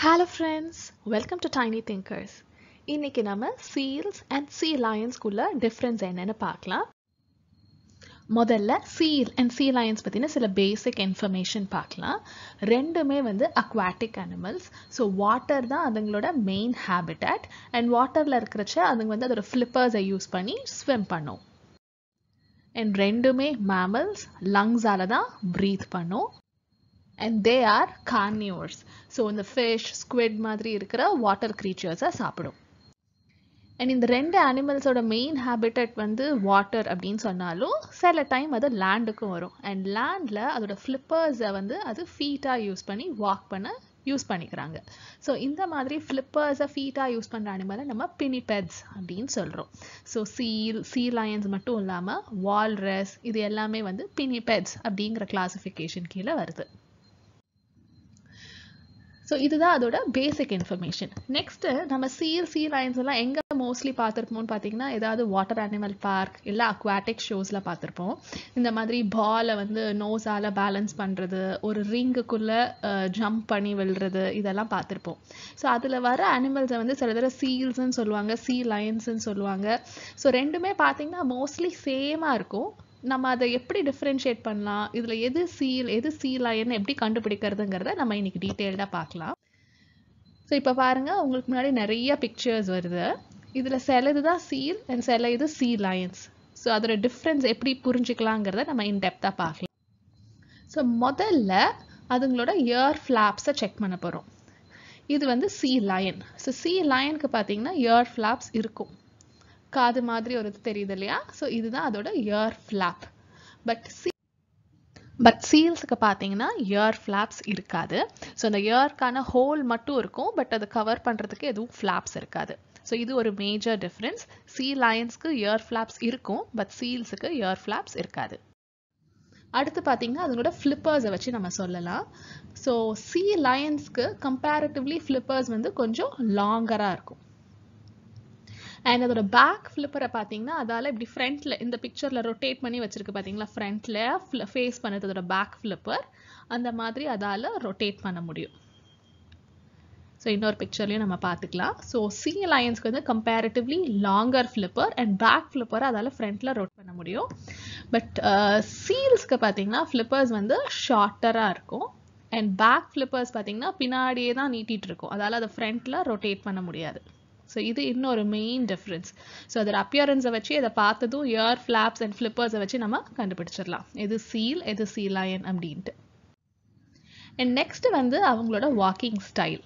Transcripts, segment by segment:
hello friends welcome to tiny thinkers இன்னைக்கு நம்ம seals and sea லயன்ஸ்குள்ள டிஃப்ரென்ஸ் என்னன்னு பார்க்கலாம் முதல்ல சீல் அண்ட் சீ லயன்ஸ் பற்றின சில பேசிக் இன்ஃபர்மேஷன் பார்க்கலாம் ரெண்டுமே வந்து அக்வாட்டிக் அனிமல்ஸ் ஸோ வாட்டர் தான் அதுங்களோட மெயின் ஹேபிட்டட் அண்ட் வாட்டரில் இருக்கிறச்ச அதுங்க வந்து அதோட ஃப்ளிப்பர்ஸை யூஸ் பண்ணி ஸ்விம் பண்ணும் அண்ட் ரெண்டுமே மேமல்ஸ் லங்ஸால தான் ப்ரீத் பண்ணும் and they are carnivores so இந்த ஃபிஷ் ஸ்குவிட் மாதிரி இருக்கிற வாட்டர் க்ரீச்சர்ஸை சாப்பிடும் அண்ட் இந்த ரெண்டு அனிமல்ஸோட மெயின் ஹேபிட்டட் வந்து வாட்டர் அப்படின்னு சொன்னாலும் சில டைம் அது லேண்டுக்கும் வரும் அண்ட் லேண்டில் அதோட ஃப்ளிப்பர்ஸை வந்து அது ஃபீட்டாக யூஸ் பண்ணி வாக் பண்ண யூஸ் பண்ணிக்கிறாங்க ஸோ இந்த மாதிரி ஃப்ளிப்பர்ஸை ஃபீட்டாக யூஸ் பண்ணுற அனிமலை நம்ம பினிபெட்ஸ் அப்படின்னு சொல்கிறோம் ஸோ சீல் சீ லயன்ஸ் மட்டும் இல்லாமல் வால்ரஸ் இது எல்லாமே வந்து பினிபெட்ஸ் அப்படிங்கிற கிளாஸிஃபிகேஷன் கீழே வருது ஸோ இதுதான் அதோட பேசிக் இன்ஃபர்மேஷன் நெக்ஸ்ட்டு நம்ம சீர் சீ லைன்ஸ் எல்லாம் எங்கே மோஸ்ட்லி பார்த்துருப்போம்னு பார்த்தீங்கன்னா ஏதாவது வாட்டர் அனிமல் பார்க் இல்லை அக்வாட்டிக் ஷோஸில் பார்த்துருப்போம் இந்த மாதிரி பாலை வந்து நோஸால் பேலன்ஸ் பண்ணுறது ஒரு ரிங்குக்குள்ளே ஜம்ப் பண்ணி விழுறது இதெல்லாம் பார்த்துருப்போம் ஸோ அதில் வர அனிமல்ஸை வந்து சில தடவை சீல்ஸ்ன்னு சொல்லுவாங்க சீ லைன்ஸ்ன்னு சொல்லுவாங்க ஸோ ரெண்டுமே பார்த்தீங்கன்னா மோஸ்ட்லி சேமாக இருக்கும் நம்ம அதை எப்படி டிஃப்ரென்ஷியேட் பண்ணலாம் இதில் எது சீல் எது சீலாயன்னு எப்படி கண்டுபிடிக்கிறதுங்கிறத நம்ம இன்றைக்கி டீட்டெயில்டாக பார்க்கலாம் ஸோ இப்போ பாருங்கள் உங்களுக்கு முன்னாடி நிறைய பிக்சர்ஸ் வருது இதில் சிலது தான் சீல் அண்ட் சில இது லயன்ஸ் ஸோ அதோட டிஃப்ரென்ஸ் எப்படி புரிஞ்சுக்கலாங்கிறத நம்ம இன்டெப்த்தாக பார்க்கலாம் ஸோ முதல்ல அதுங்களோட இயர் ஃப்ளாப்ஸை செக் பண்ண போகிறோம் இது வந்து சீ லயன் ஸோ சீ லயனுக்கு பார்த்தீங்கன்னா இயர் ஃப்ளாப்ஸ் இருக்கும் காது மாதிரி ஒரு இது தெரியுது இல்லையா ஸோ இதுதான் அதோட ear flap but sea but சீல்ஸுக்கு பார்த்தீங்கன்னா இயர் ஃப்ளாப்ஸ் இருக்காது ஸோ அந்த இயர்க்கான ஹோல் மட்டும் இருக்கும் பட் அதை கவர் பண்ணுறதுக்கு எதுவும் ஃப்ளாப்ஸ் இருக்காது ஸோ இது ஒரு மேஜர் டிஃப்ரென்ஸ் சீ லயன்ஸ்க்கு இயர் ஃப்ளாப்ஸ் இருக்கும் பட் சீல்ஸுக்கு இயர் ஃப்ளாப்ஸ் இருக்காது அடுத்து பார்த்தீங்கன்னா அதனோட ஃப்ளிப்பர்ஸை வச்சு நம்ம சொல்லலாம் ஸோ சி லயன்ஸ்க்கு கம்பேரிட்டிவ்லி ஃப்ளிப்பர்ஸ் வந்து கொஞ்சம் லாங்கராக இருக்கும் அண்ட் அதோட பேக் ஃப்ளிப்பரை பார்த்தீங்கன்னா அதால் இப்படி ஃப்ரண்ட்டில் இந்த பிக்சரில் ரொட்டேட் பண்ணி வச்சுருக்கு பார்த்தீங்களா ஃப்ரண்ட்டில் ஃபேஸ் பண்ணுறது அதோட பேக் ஃப்ளிப்பர் அந்த மாதிரி அதால் ரொட்டேட் பண்ண முடியும் ஸோ இன்னொரு பிக்சர்லையும் நம்ம பார்த்துக்கலாம் ஸோ சி லயன்ஸ்க்கு வந்து comparatively longer flipper and back flipper அதால் ஃப்ரண்ட்டில் ரோட் பண்ண முடியும் பட் சீல்ஸ்க்கு uh, பார்த்தீங்கன்னா ஃப்ளிப்பர்ஸ் வந்து ஷார்ட்டராக இருக்கும் அண்ட் பேக் ஃப்ளிப்பர்ஸ் பார்த்தீங்கன்னா பின்னாடியே தான் நீட்டிகிட்டு இருக்கும் அதால் அதை ஃப்ரண்ட்டில் ரொட்டேட் பண்ண முடியாது ஸோ இது இன்னொரு மெயின் டிஃப்ரென்ஸ் ஸோ அதோட அப்பியரன்ஸை வச்சு அதை பார்த்ததும் இயர் ஃப்ளாப்ஸ் அண்ட் ஃப்ளிப்பர்ஸை வச்சு நம்ம கண்டுபிடிச்சிடலாம் எது சீல் எது சீ லயன் அப்படின்ட்டு அண்ட் நெக்ஸ்ட் வந்து அவங்களோட வாக்கிங் ஸ்டைல்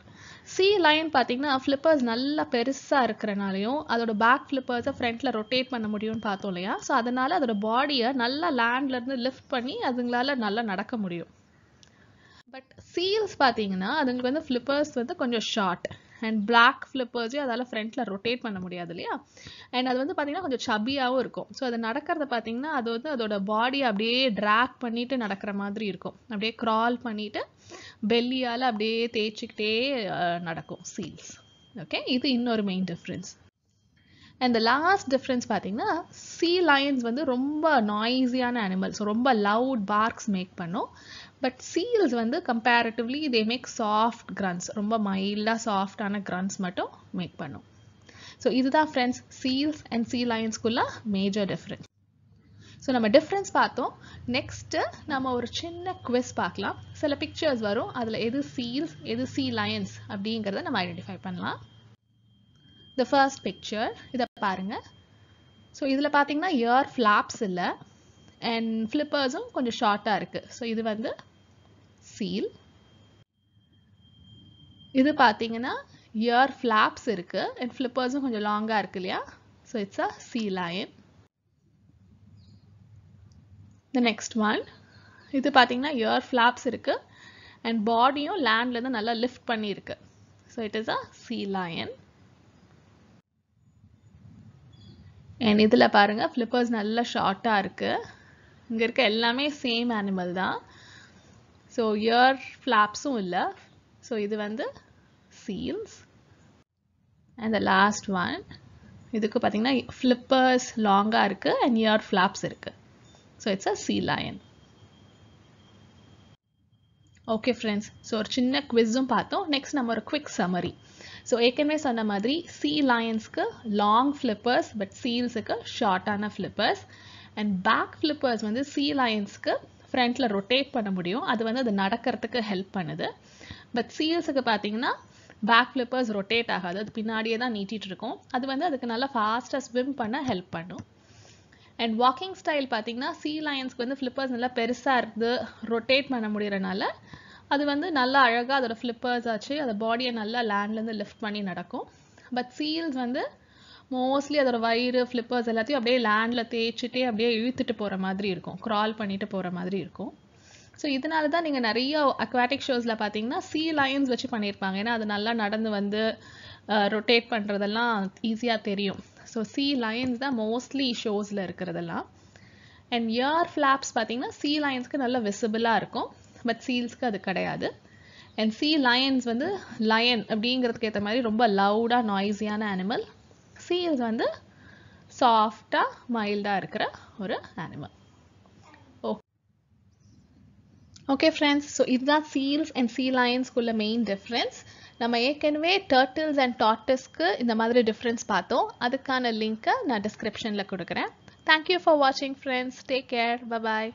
சி லைன் பார்த்தீங்கன்னா ஃப்ளிப்பர்ஸ் நல்லா பெருசாக இருக்கிறனாலையும் அதோட பேக் ஃப்ளிப்பர்ஸை ஃப்ரண்டில் ரொட்டேட் பண்ண முடியும்னு பார்த்தோம் இல்லையா ஸோ அதனால் அதோட பாடியை நல்லா லேண்ட்லேருந்து லிஃப்ட் பண்ணி அதுங்களால நல்லா நடக்க முடியும் பட் சீல்ஸ் பார்த்தீங்கன்னா அதுங்களுக்கு வந்து ஃப்ளிப்பர்ஸ் வந்து கொஞ்சம் ஷார்ட் அண்ட் பிளாக் ஃப்ளிப்பர்ஸையும் அதால் ஃப்ரண்ட்டில் ரொட்டேட் பண்ண முடியாது இல்லையா அண்ட் அது வந்து பார்த்திங்கன்னா கொஞ்சம் சபியாகவும் இருக்கும் ஸோ அது நடக்கிறத பார்த்திங்கன்னா அது வந்து அதோட பாடி அப்படியே ட்ராக் பண்ணிவிட்டு நடக்கிற மாதிரி இருக்கும் அப்படியே க்ரால் பண்ணிவிட்டு பெல்லியால் அப்படியே தேய்ச்சிக்கிட்டே நடக்கும் சீல்ஸ் ஓகே இது இன்னொரு main difference and the last difference பார்த்தீங்கன்னா சீ லயன்ஸ் வந்து ரொம்ப நாய்ஸியான அனிமல் ஸோ ரொம்ப லவுட் பார்க்ஸ் மேக் பண்ணும் பட் சீல்ஸ் வந்து comparatively they make soft grunts ரொம்ப மைல்டாக சாஃப்டான கிரன்ஸ் மட்டும் மேக் பண்ணும் ஸோ இதுதான் ஃப்ரெண்ட்ஸ் சீல்ஸ் அண்ட் சீ லயன்ஸ்குள்ள மேஜர் டிஃப்ரென்ஸ் ஸோ நம்ம டிஃப்ரென்ஸ் பார்த்தோம் நெக்ஸ்ட்டு நம்ம ஒரு சின்ன குவிஸ் பார்க்கலாம் சில பிக்சர்ஸ் வரும் அதில் எது சீல்ஸ் எது சீ லயன்ஸ் அப்படிங்கிறத நம்ம ஐடென்டிஃபை பண்ணலாம் த ஃபர்ஸ்ட் பிக்சர் இதை பாருங்கள் ஸோ இதில் ear flaps இல்ல and அண்ட் ஃப்ளிப்பர்ஸும் கொஞ்சம் ஷார்ட்டா இருக்கு ஸோ இது வந்து சீல் இது பார்த்தீங்கன்னா இயர் ஃப்ளாப்ஸ் இருக்கு அண்ட் ஃப்ளிப்பர்ஸும் கொஞ்சம் லாங்கா இருக்கு இல்லையா so it's a sea lion the next one இது பார்த்தீங்கன்னா இயர் ஃப்ளாப்ஸ் இருக்குது அண்ட் பாடியும் இருந்து நல்லா லிஃப்ட் பண்ணியிருக்கு so it is a sea lion and இதில் பாருங்கள் ஃப்ளிப்பர்ஸ் நல்லா ஷார்ட்டாக இருக்குது இங்கே இருக்க எல்லாமே சேம் அனிமல் தான் ஸோ இயர் ஃப்ளாப்ஸும் இல்லை ஸோ இது வந்து seals and the last one இதுக்கு பார்த்தீங்கன்னா ஃப்ளிப்பர்ஸ் லாங்காக இருக்குது அண்ட் இயர் ஃப்ளாப்ஸ் இருக்குது so it's a sea lion okay friends so ஒரு சின்ன குவிஸும் பார்த்தோம் நெக்ஸ்ட் நம்ம ஒரு குவிக் சமரி ஸோ ஏற்கனவே சொன்ன மாதிரி சீ லயன்ஸ்க்கு லாங் ஃப்ளிப்பர்ஸ் பட் சீல்ஸுக்கு ஷார்ட்டான ஃப்ளிப்பர்ஸ் அண்ட் பேக் ஃப்ளிப்பர்ஸ் வந்து சீ லயன்ஸ்க்கு ஃப்ரண்ட்டில் ரொட்டேட் பண்ண முடியும் அது வந்து அது நடக்கிறதுக்கு ஹெல்ப் பண்ணுது பட் சீல்ஸுக்கு பார்த்தீங்கன்னா பேக் ஃப்ளிப்பர்ஸ் ரொட்டேட் ஆகாது அது பின்னாடியே தான் நீட்டிகிட்டு இருக்கும் அது வந்து அதுக்கு நல்லா ஃபாஸ்ட்டாக ஸ்விம் பண்ண ஹெல்ப் பண்ணும் அண்ட் வாக்கிங் ஸ்டைல் பார்த்தீங்கன்னா சீ லயன்ஸ்க்கு வந்து ஃப்ளிப்பர்ஸ் நல்லா பெருசாக இருந்து ரொட்டேட் பண்ண முடியறனால அது வந்து நல்லா அழகாக அதோட ஃப்ளிப்பர்ஸ் ஆச்சு அதை பாடியை நல்லா லேண்ட்லேருந்து லிஃப்ட் பண்ணி நடக்கும் பட் சீல்ஸ் வந்து மோஸ்ட்லி அதோட வயிறு ஃப்ளிப்பர்ஸ் எல்லாத்தையும் அப்படியே லேண்டில் தேய்ச்சிட்டே அப்படியே இழுத்துட்டு போகிற மாதிரி இருக்கும் க்ரால் பண்ணிட்டு போகிற மாதிரி இருக்கும் ஸோ இதனால தான் நீங்கள் நிறைய அக்வாட்டிக் ஷோஸில் பார்த்தீங்கன்னா சீ லைன்ஸ் வச்சு பண்ணியிருப்பாங்க ஏன்னா அது நல்லா நடந்து வந்து ரொட்டேட் பண்ணுறதெல்லாம் ஈஸியாக தெரியும் ஸோ சீ லைன்ஸ் தான் மோஸ்ட்லி ஷோஸில் இருக்கிறதெல்லாம் அண்ட் இயர் ஃப்ளாப்ஸ் பார்த்தீங்கன்னா சீ லைன்ஸ்க்கு நல்லா விசிபிளாக இருக்கும் பட் சீல்ஸ்க்கு அது கிடையாது அண்ட் சி லயன்ஸ் வந்து லயன் அப்படிங்கிறதுக்கு ஏற்ற மாதிரி ரொம்ப லவுடாக நாய்ஸியான அனிமல் சீல்ஸ் வந்து சாஃப்டாக மைல்டாக இருக்கிற ஒரு animal okay okay friends so இதுதான் சீல்ஸ் அண்ட் சீ லயன்ஸ்க்குள்ள மெயின் டிஃப்ரென்ஸ் நம்ம ஏற்கனவே டர்ட்டில்ஸ் அண்ட் டாட்டஸ்க்கு இந்த மாதிரி டிஃப்ரென்ஸ் பார்த்தோம் அதுக்கான லிங்க்கை நான் டிஸ்கிரிப்ஷனில் கொடுக்குறேன் தேங்க்யூ ஃபார் வாட்சிங் ஃப்ரெண்ட்ஸ் டேக் கேர் பபாய்